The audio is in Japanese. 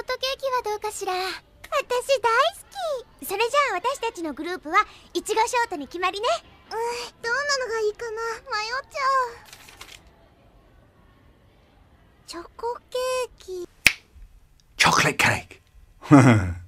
ホットケーキはどうかしら私大好きそれじゃあ私たちのグループはいちごショートに決まりねうんどんなのがいいかな迷っちゃうチョコケーキチョコレートケーキ